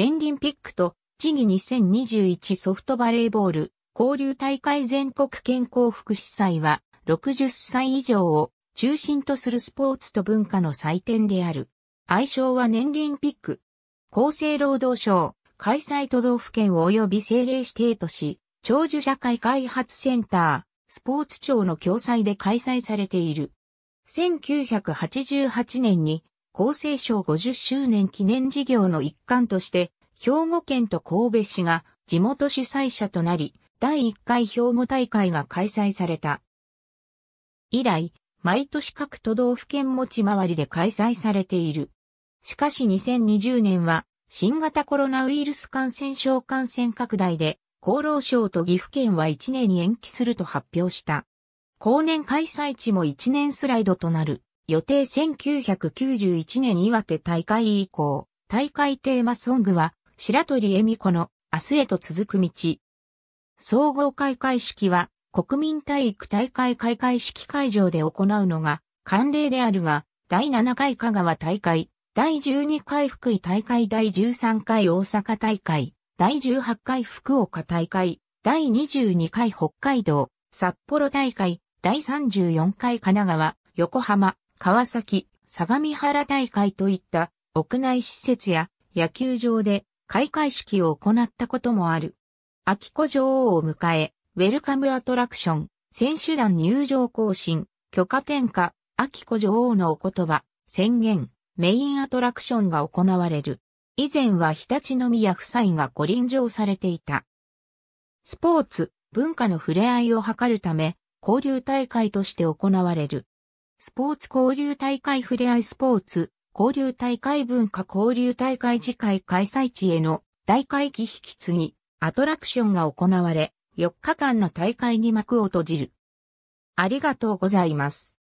年輪ピックと、地義2021ソフトバレーボール、交流大会全国健康福祉祭は、60歳以上を中心とするスポーツと文化の祭典である。愛称は年輪ピック。厚生労働省、開催都道府県及び政令指定都市、長寿社会開発センター、スポーツ庁の共催で開催されている。1988年に厚生省50周年記念事業の一環として兵庫県と神戸市が地元主催者となり、第1回兵庫大会が開催された。以来、毎年各都道府県持ち回りで開催されている。しかし2020年は、新型コロナウイルス感染症感染拡大で、厚労省と岐阜県は1年に延期すると発表した。後年開催地も1年スライドとなる。予定1991年岩手大会以降、大会テーマソングは白鳥恵美子の明日へと続く道。総合開会式は国民体育大会開会式会場で行うのが慣例であるが、第7回香川大会、第12回福井大会、第13回大阪大会、第18回福岡大会、第22回北海道、札幌大会、第34回神奈川、横浜、川崎、相模原大会といった屋内施設や野球場で開会式を行ったこともある。秋子女王を迎え、ウェルカムアトラクション、選手団入場行進、許可転下、秋子女王のお言葉、宣言、メインアトラクションが行われる。以前は日立宮夫妻がご臨場されていた。スポーツ、文化の触れ合いを図るため、交流大会として行われる。スポーツ交流大会触れ合いスポーツ、交流大会文化交流大会次回開催地への大会期引き継ぎ、アトラクションが行われ、4日間の大会に幕を閉じる。ありがとうございます。